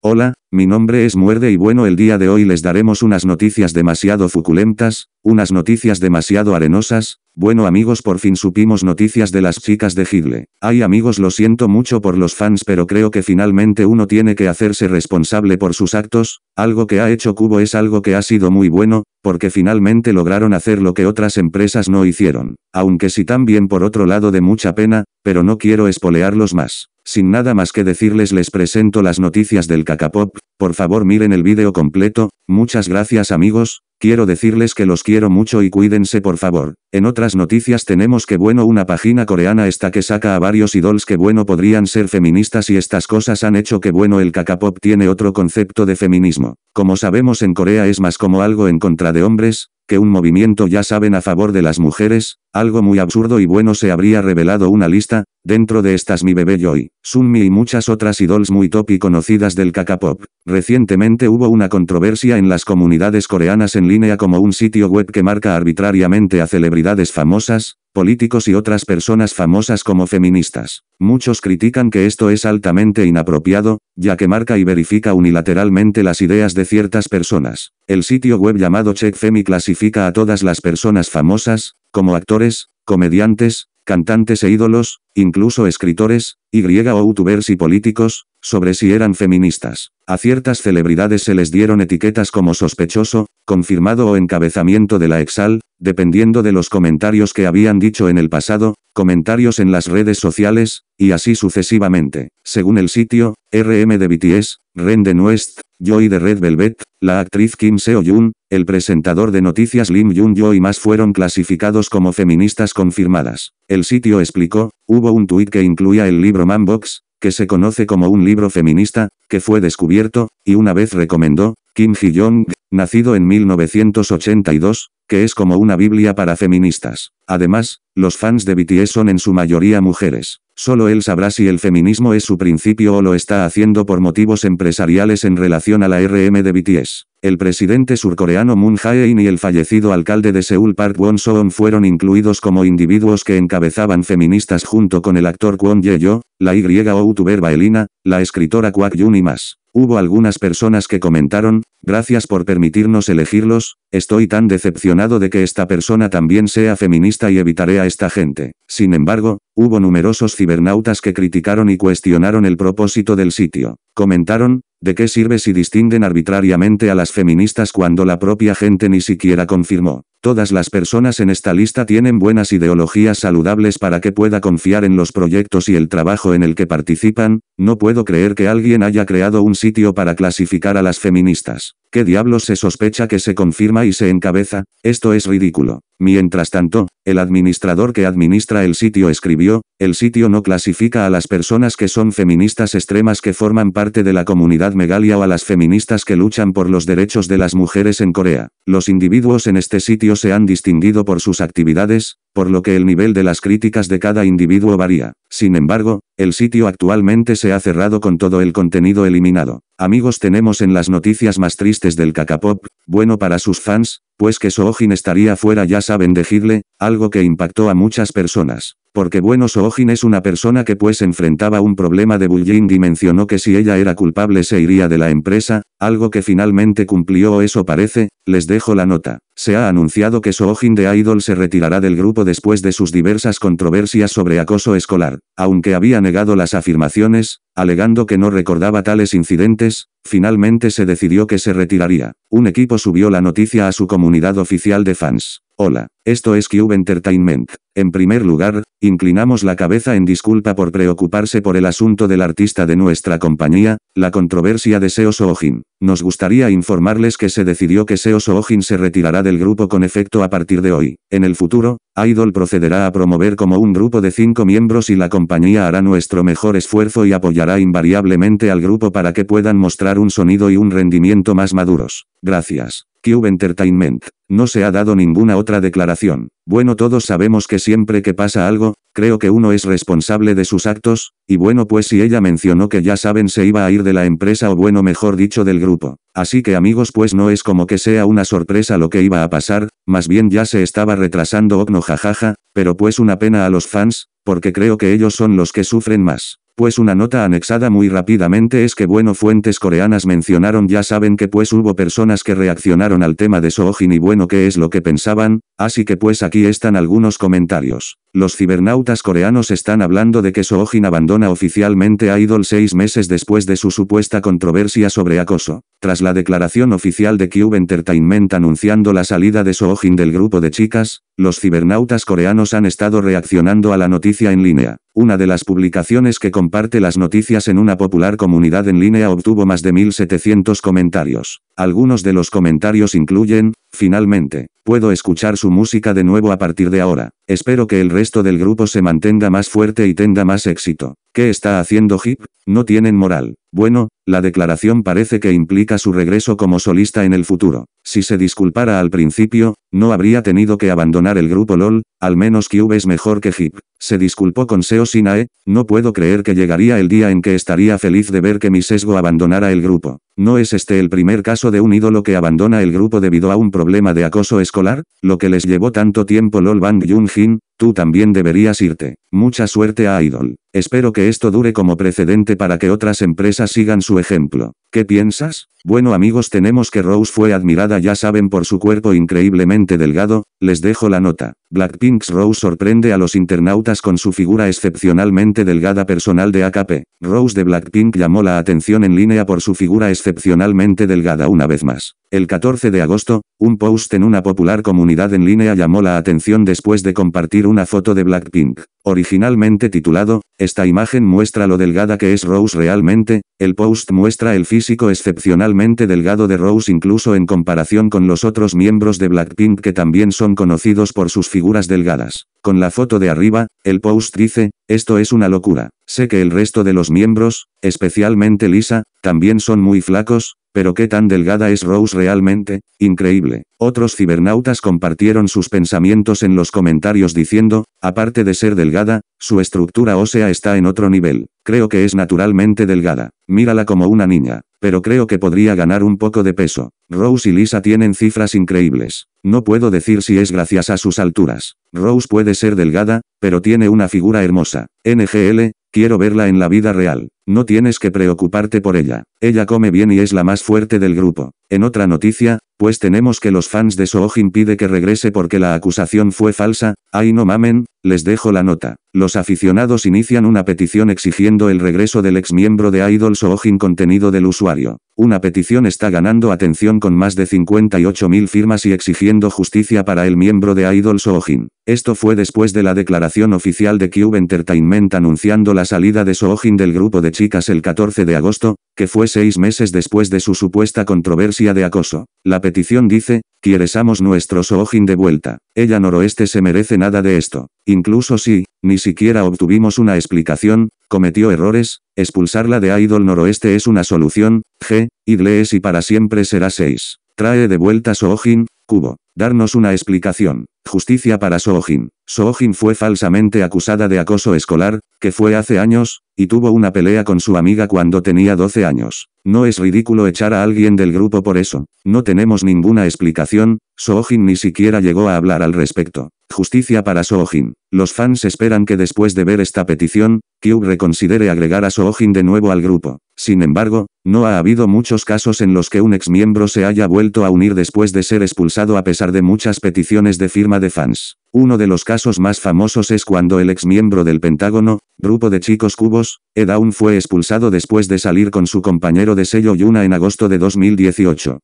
Hola, mi nombre es Muerde y bueno el día de hoy les daremos unas noticias demasiado fuculentas, unas noticias demasiado arenosas, bueno amigos por fin supimos noticias de las chicas de Hidle. Ay amigos lo siento mucho por los fans pero creo que finalmente uno tiene que hacerse responsable por sus actos, algo que ha hecho Cubo es algo que ha sido muy bueno, porque finalmente lograron hacer lo que otras empresas no hicieron, aunque sí también por otro lado de mucha pena, pero no quiero espolearlos más. Sin nada más que decirles les presento las noticias del Cacapop, por favor miren el vídeo completo, muchas gracias amigos, quiero decirles que los quiero mucho y cuídense por favor. En otras noticias tenemos que bueno una página coreana está que saca a varios idols que bueno podrían ser feministas y estas cosas han hecho que bueno el Cacapop tiene otro concepto de feminismo. Como sabemos en Corea es más como algo en contra de hombres, que un movimiento ya saben a favor de las mujeres, algo muy absurdo y bueno se habría revelado una lista, dentro de estas Mi Bebé Joy, Sunmi y muchas otras idols muy top y conocidas del K-pop. Recientemente hubo una controversia en las comunidades coreanas en línea como un sitio web que marca arbitrariamente a celebridades famosas, políticos y otras personas famosas como feministas. Muchos critican que esto es altamente inapropiado, ya que marca y verifica unilateralmente las ideas de ciertas personas. El sitio web llamado CheckFemi clasifica a todas las personas famosas, como actores, comediantes, cantantes e ídolos, incluso escritores, y o youtubers y políticos, sobre si eran feministas. A ciertas celebridades se les dieron etiquetas como sospechoso, confirmado o encabezamiento de la exal, dependiendo de los comentarios que habían dicho en el pasado, comentarios en las redes sociales, y así sucesivamente. Según el sitio, RM de BTS, Ren de Nuest, Joy de Red Velvet, la actriz Kim Seo-yoon, el presentador de noticias Lim Jun-yo y más fueron clasificados como feministas confirmadas. El sitio explicó, hubo un tuit que incluía el libro Manbox, que se conoce como un libro feminista, que fue descubierto, y una vez recomendó, Kim ji yong nacido en 1982, que es como una Biblia para feministas. Además, los fans de BTS son en su mayoría mujeres. Solo él sabrá si el feminismo es su principio o lo está haciendo por motivos empresariales en relación a la RM de BTS. El presidente surcoreano Moon Jae-in y el fallecido alcalde de Seúl Park Won-soon fueron incluidos como individuos que encabezaban feministas junto con el actor Kwon Ye-yo, la youtuber Baelina, la escritora Kwak Yun y más. Hubo algunas personas que comentaron, gracias por permitirnos elegirlos, estoy tan decepcionado de que esta persona también sea feminista y evitaré a esta gente. Sin embargo, hubo numerosos cibernautas que criticaron y cuestionaron el propósito del sitio. Comentaron, ¿De qué sirve si distinguen arbitrariamente a las feministas cuando la propia gente ni siquiera confirmó? Todas las personas en esta lista tienen buenas ideologías saludables para que pueda confiar en los proyectos y el trabajo en el que participan, no puedo creer que alguien haya creado un sitio para clasificar a las feministas. ¿Qué diablos se sospecha que se confirma y se encabeza? Esto es ridículo. Mientras tanto, el administrador que administra el sitio escribió, el sitio no clasifica a las personas que son feministas extremas que forman parte de la comunidad megalia o a las feministas que luchan por los derechos de las mujeres en Corea. Los individuos en este sitio se han distinguido por sus actividades, por lo que el nivel de las críticas de cada individuo varía. Sin embargo, el sitio actualmente se ha cerrado con todo el contenido eliminado. Amigos tenemos en las noticias más tristes del Kakapop, bueno para sus fans, pues que Soojin estaría fuera ya saben decirle, algo que impactó a muchas personas. Porque bueno Soojin es una persona que pues enfrentaba un problema de bullying y mencionó que si ella era culpable se iría de la empresa, algo que finalmente cumplió eso parece, les dejo la nota. Se ha anunciado que Soojin de Idol se retirará del grupo después de sus diversas controversias sobre acoso escolar, aunque había negado las afirmaciones, alegando que no recordaba tales incidentes, finalmente se decidió que se retiraría. Un equipo subió la noticia a su comunidad oficial de fans. Hola, esto es Cube Entertainment. En primer lugar, inclinamos la cabeza en disculpa por preocuparse por el asunto del artista de nuestra compañía, la controversia de Seo Soojin. Nos gustaría informarles que se decidió que Seo Soojin se retirará del grupo con efecto a partir de hoy. En el futuro, Idol procederá a promover como un grupo de cinco miembros y la compañía hará nuestro mejor esfuerzo y apoyará invariablemente al grupo para que puedan mostrar un sonido y un rendimiento más maduros. Gracias. Entertainment. No se ha dado ninguna otra declaración. Bueno, todos sabemos que siempre que pasa algo, creo que uno es responsable de sus actos, y bueno, pues si ella mencionó que ya saben se iba a ir de la empresa o bueno, mejor dicho, del grupo. Así que amigos, pues no es como que sea una sorpresa lo que iba a pasar, más bien ya se estaba retrasando no jajaja, pero pues una pena a los fans, porque creo que ellos son los que sufren más. Pues una nota anexada muy rápidamente es que bueno fuentes coreanas mencionaron ya saben que pues hubo personas que reaccionaron al tema de Soojin y bueno qué es lo que pensaban, así que pues aquí están algunos comentarios. Los cibernautas coreanos están hablando de que Soojin abandona oficialmente a Idol seis meses después de su supuesta controversia sobre acoso. Tras la declaración oficial de Cube Entertainment anunciando la salida de Soojin del grupo de chicas, los cibernautas coreanos han estado reaccionando a la noticia en línea. Una de las publicaciones que comparte las noticias en una popular comunidad en línea obtuvo más de 1.700 comentarios. Algunos de los comentarios incluyen, finalmente, puedo escuchar su música de nuevo a partir de ahora. Espero que el resto del grupo se mantenga más fuerte y tenga más éxito. ¿Qué está haciendo Hip? No tienen moral. Bueno, la declaración parece que implica su regreso como solista en el futuro. Si se disculpara al principio, no habría tenido que abandonar el grupo LOL, al menos Cube es mejor que Hip. Se disculpó con Seo Sinae, no puedo creer que llegaría el día en que estaría feliz de ver que mi sesgo abandonara el grupo. ¿No es este el primer caso de un ídolo que abandona el grupo debido a un problema de acoso escolar? Lo que les llevó tanto tiempo Lol Bang Jin, Tú también deberías irte. Mucha suerte a Idol. Espero que esto dure como precedente para que otras empresas sigan su ejemplo. ¿Qué piensas? Bueno amigos tenemos que Rose fue admirada ya saben por su cuerpo increíblemente delgado, les dejo la nota. Blackpink's Rose sorprende a los internautas con su figura excepcionalmente delgada personal de AKP. Rose de Blackpink llamó la atención en línea por su figura excepcionalmente delgada una vez más. El 14 de agosto, un post en una popular comunidad en línea llamó la atención después de compartir una foto de Blackpink. Originalmente titulado, esta imagen muestra lo delgada que es Rose realmente, el post muestra el físico excepcionalmente delgado de Rose incluso en comparación con los otros miembros de Blackpink que también son conocidos por sus figuras delgadas. Con la foto de arriba, el post dice, esto es una locura. Sé que el resto de los miembros, especialmente Lisa, también son muy flacos, pero qué tan delgada es Rose realmente, increíble. Otros cibernautas compartieron sus pensamientos en los comentarios diciendo, aparte de ser delgada, su estructura ósea está en otro nivel. Creo que es naturalmente delgada. Mírala como una niña. Pero creo que podría ganar un poco de peso. Rose y Lisa tienen cifras increíbles. No puedo decir si es gracias a sus alturas. Rose puede ser delgada, pero tiene una figura hermosa. NGL, Quiero verla en la vida real. No tienes que preocuparte por ella. Ella come bien y es la más fuerte del grupo. En otra noticia, pues tenemos que los fans de Soojin pide que regrese porque la acusación fue falsa, ay no mamen, les dejo la nota. Los aficionados inician una petición exigiendo el regreso del ex miembro de Idol Soojin contenido del usuario. Una petición está ganando atención con más de 58.000 firmas y exigiendo justicia para el miembro de Idol Soojin. Esto fue después de la declaración oficial de Cube Entertainment anunciando la salida de Soojin del grupo de chicas el 14 de agosto, que fue seis meses después de su supuesta controversia de acoso. La petición dice, Quieres amos nuestro Soojin de vuelta. Ella noroeste se merece nada de esto. Incluso si, ni siquiera obtuvimos una explicación, cometió errores, expulsarla de Idol noroeste es una solución, G, Idle es y para siempre será 6. Trae de vuelta Soojin, cubo darnos una explicación. Justicia para Soojin. Soojin fue falsamente acusada de acoso escolar, que fue hace años, y tuvo una pelea con su amiga cuando tenía 12 años. No es ridículo echar a alguien del grupo por eso. No tenemos ninguna explicación, Soojin ni siquiera llegó a hablar al respecto. Justicia para Soojin. Los fans esperan que después de ver esta petición, Cube reconsidere agregar a Soojin de nuevo al grupo. Sin embargo, no ha habido muchos casos en los que un exmiembro se haya vuelto a unir después de ser expulsado a pesar de muchas peticiones de firma de fans. Uno de los casos más famosos es cuando el exmiembro del Pentágono, grupo de chicos cubos, Edaun fue expulsado después de salir con su compañero de sello Yuna en agosto de 2018.